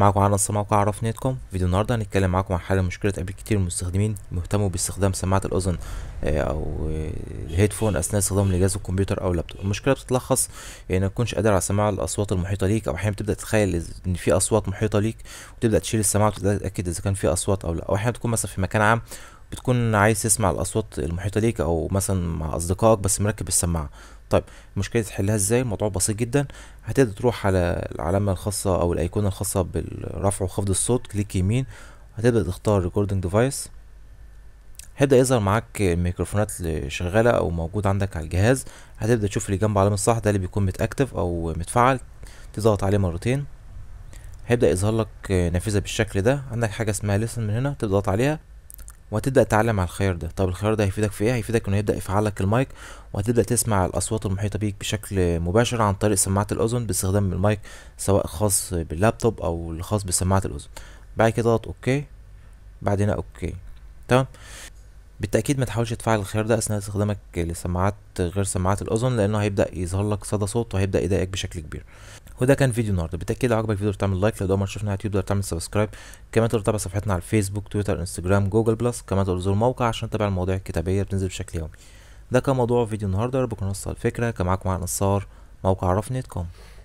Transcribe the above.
معكم على الصماء موقع عرف نيتكم فيديو النهارده هنتكلم معاكم عن حل مشكله قبل كتير من المستخدمين بيهتموا باستخدام سماعه الاذن آه، او الهيدفون اثناء استخدام لجهاز الكمبيوتر او اللابتوب المشكله بتتلخص ان يعني تكونش قادر على سماع الاصوات المحيطه ليك او احيانا بتبدا تتخيل ان في اصوات محيطه ليك وتبدا تشيل السماعه وتتاكد تتاكد اذا كان في اصوات او لا او احيانا تكون مثلا في مكان عام بتكون عايز تسمع الاصوات المحيطه ليك او مثلا مع اصدقائك بس مركب السماعه طيب المشكله تحلها ازاي الموضوع بسيط جدا هتقدر تروح على العلامه الخاصه او الايقونه الخاصه بالرفع وخفض الصوت كليك يمين هتبدا تختار ريكوردنج ديفايس هيبدا يظهر معاك الميكروفونات اللي شغاله او موجود عندك على الجهاز هتبدا تشوف اللي جنب علامه الصح ده اللي بيكون متاكتف او متفعل تضغط عليه مرتين هيبدا يظهر لك نافذه بالشكل ده عندك حاجه اسمها ليسن من هنا تضغط عليها وهتبدا تتعلم على الخيار ده طب الخيار ده هيفيدك في ايه هيفيدك انه يبدا يفعل لك المايك وهتبدا تسمع الاصوات المحيطه بيك بشكل مباشر عن طريق سماعه الاذن باستخدام المايك سواء خاص باللابتوب او الخاص بسماعه الاذن بعد كده اضغط اوكي بعدين اوكي تمام بالتأكيد ما تحاولش تفعل الخيار ده أثناء استخدامك لسماعات غير سماعات الأذن لأنه هيبدأ يظهر لك صدى صوت وهيبدأ يضايقك بشكل كبير وده كان فيديو النهارده بالتاكيد لو عجبك الفيديو تعمل لايك لو ده ما شفناه على يوتيوب تقدر تعمل سبسكرايب كمان تقدر تتابع صفحتنا على الفيسبوك تويتر انستجرام جوجل بلس كمان تقدر تزور الموقع عشان تتابع المواضيع الكتابيه بتنزل بشكل يومي ده كان موضوع فيديو النهارده بكون وصل الفكره كان معاكم معانا نصار موقع عرفني دوت كوم